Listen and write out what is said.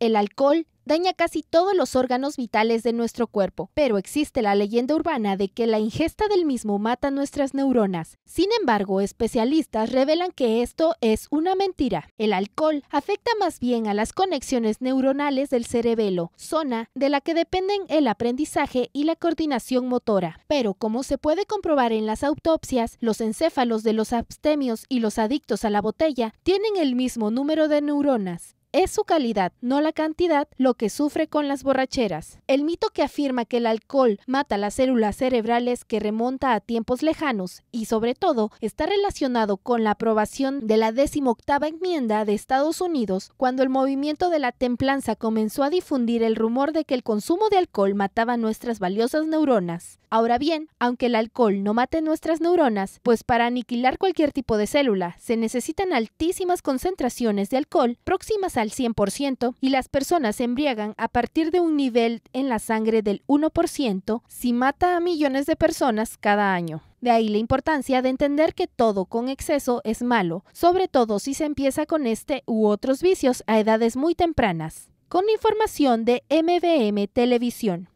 El alcohol daña casi todos los órganos vitales de nuestro cuerpo, pero existe la leyenda urbana de que la ingesta del mismo mata nuestras neuronas. Sin embargo, especialistas revelan que esto es una mentira. El alcohol afecta más bien a las conexiones neuronales del cerebelo, zona de la que dependen el aprendizaje y la coordinación motora. Pero como se puede comprobar en las autopsias, los encéfalos de los abstemios y los adictos a la botella tienen el mismo número de neuronas. Es su calidad, no la cantidad, lo que sufre con las borracheras. El mito que afirma que el alcohol mata las células cerebrales que remonta a tiempos lejanos y sobre todo está relacionado con la aprobación de la decimoctava enmienda de Estados Unidos cuando el movimiento de la templanza comenzó a difundir el rumor de que el consumo de alcohol mataba nuestras valiosas neuronas. Ahora bien, aunque el alcohol no mate nuestras neuronas, pues para aniquilar cualquier tipo de célula se necesitan altísimas concentraciones de alcohol próximas al 100% y las personas se embriagan a partir de un nivel en la sangre del 1% si mata a millones de personas cada año. De ahí la importancia de entender que todo con exceso es malo, sobre todo si se empieza con este u otros vicios a edades muy tempranas. Con información de MVM Televisión.